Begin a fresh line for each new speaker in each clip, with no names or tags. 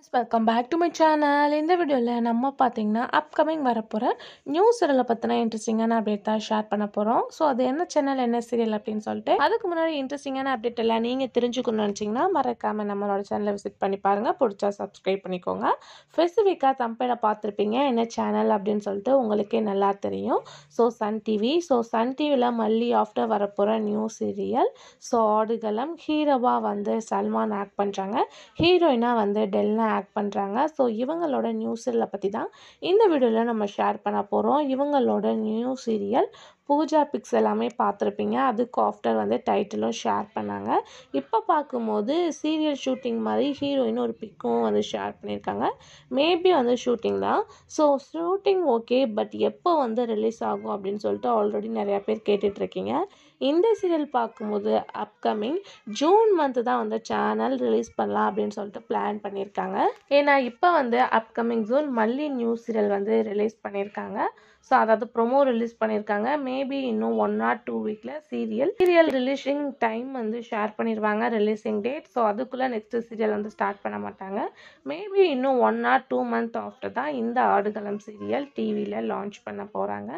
friends welcome back to my channel இந்த வீடியோவில் நம்ம பார்த்தீங்கன்னா அப்கமிங் வரப்போகிற நியூஸ் சீரியலை பற்றினா இன்ட்ரெஸ்டிங்கான அப்டேட் தான் ஷேர் பண்ண போகிறோம் ஸோ அது என்ன சேனல் என்ன சீரியல் அப்படின்னு சொல்லிட்டு அதுக்கு முன்னாடி இன்ட்ரெஸ்டிங்கான அப்டேட் எல்லாம் நீங்கள் தெரிஞ்சுக்கணும்னு நினச்சிங்கன்னா மறக்காமல் நம்மளோட சேனலை விசிட் பண்ணி பாருங்கள் பிடிச்சா சப்ஸ்கிரைப் பண்ணிக்கோங்க ஸ்பெசிஃபிக்காக தம்பையில் பார்த்துருப்பீங்க என்ன சேனல் அப்படின்னு சொல்லிட்டு உங்களுக்கே நல்லா தெரியும் so Sun TV so Sun டிவியில் மல்லி ஆஃப்டர் வரப்போகிற நியூ சீரியல் ஸோ ஆடுகளம் ஹீரோவாக வந்து சல்மான் ஆக்ட் பண்ணுறாங்க ஹீரோயினாக வந்து டெல்னா ஆக்ட் பண்ணுறாங்க ஸோ இவங்களோட நியூ சீரியலை பற்றி தான் இந்த வீடியோவில் நம்ம ஷேர் பண்ண போகிறோம் இவங்களோட நியூ சீரியல் பூஜா பிக்ஸ் எல்லாமே பார்த்துருப்பீங்க அதுக்கு ஆஃப்டர் வந்து டைட்டிலும் ஷேர் பண்ணாங்க இப்போ பார்க்கும்போது சீரியல் ஷூட்டிங் மாதிரி ஹீரோயின் ஒரு பிக்கும் வந்து ஷேர் பண்ணியிருக்காங்க மேபி வந்து ஷூட்டிங் தான் ஸோ ஷூட்டிங் ஓகே பட் எப்போ வந்து ரிலீஸ் ஆகும் அப்படின்னு சொல்லிட்டு ஆல்ரெடி நிறையா பேர் கேட்டுட்ருக்கீங்க இந்த சீரியல் பார்க்கும்போது அப்கமிங் ஜூன் மந்த்து தான் வந்து சேனல் ரிலீஸ் பண்ணலாம் அப்படின்னு சொல்லிட்டு பிளான் பண்ணியிருக்காங்க ஏன்னா இப்போ வந்து upcoming June Malli new serial வந்து ரிலீஸ் பண்ணியிருக்காங்க ஸோ அதாவது ப்ரொமோ ரிலீஸ் பண்ணியிருக்காங்க மே மேபி இன்னும் ஒன் ஆர் டூ வீக்கில் சீரியல் சீரியல் ரிலீஸிங் டைம் வந்து ஷேர் பண்ணிடுவாங்க ரிலீஸிங் டேட் ஸோ அதுக்குள்ளே நெக்ஸ்ட் சீரியல் வந்து ஸ்டார்ட் பண்ண மாட்டாங்க மேபி இன்னும் one or two month after தான் இந்த ஆடுகளம் சீரியல் டிவியில் லான்ச் பண்ண போகிறாங்க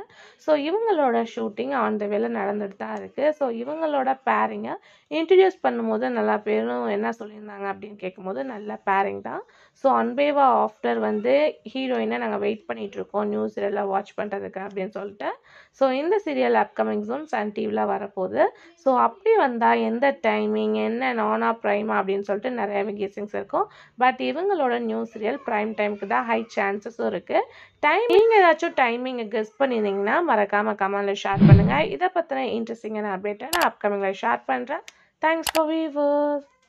ஸோ இவங்களோட ஷூட்டிங் ஆன் த வேலை நடந்துட்டு தான் இருக்குது ஸோ இவங்களோட பேரிங்கை இன்ட்ரடியூஸ் பண்ணும்போது நல்லா பேரும் என்ன சொல்லியிருந்தாங்க அப்படின்னு கேட்கும்போது நல்ல பேரிங் தான் ஸோ அன்பேவா ஆஃப்டர் வந்து ஹீரோயினை நாங்கள் வெயிட் பண்ணிகிட்ருக்கோம் நியூஸ் எல்லாம் வாட்ச் பண்ணுறதுக்கு அப்படின்னு சொல்லிட்டு ஸோ இந்த சீரியல் அப்கமிங்ஸும் சன் டிவியில் வரப்போகுது ஸோ அப்படி வந்தால் எந்த டைமிங் என்ன நானா ப்ரைமா அப்படின்னு சொல்லிட்டு நிறைய கெஸிங்ஸ் இருக்கும் பட் இவங்களோட நியூ சீரியல் ப்ரைம் டைமுக்கு தான் ஹை சான்சஸும் இருக்குது டைம் நீங்கள் ஏதாச்சும் டைமிங்கை கெஸ் பண்ணியிருந்தீங்கன்னா மறக்காமல் கமெண்டில் ஷேர் பண்ணுங்கள் இதை பற்றின இன்ட்ரெஸ்டிங்கான அப்டேட்டை நான் அப்கமிங்கில் ஷேர் பண்ணுறேன் தேங்க்ஸ் ஃபார் வீவர்ஸ்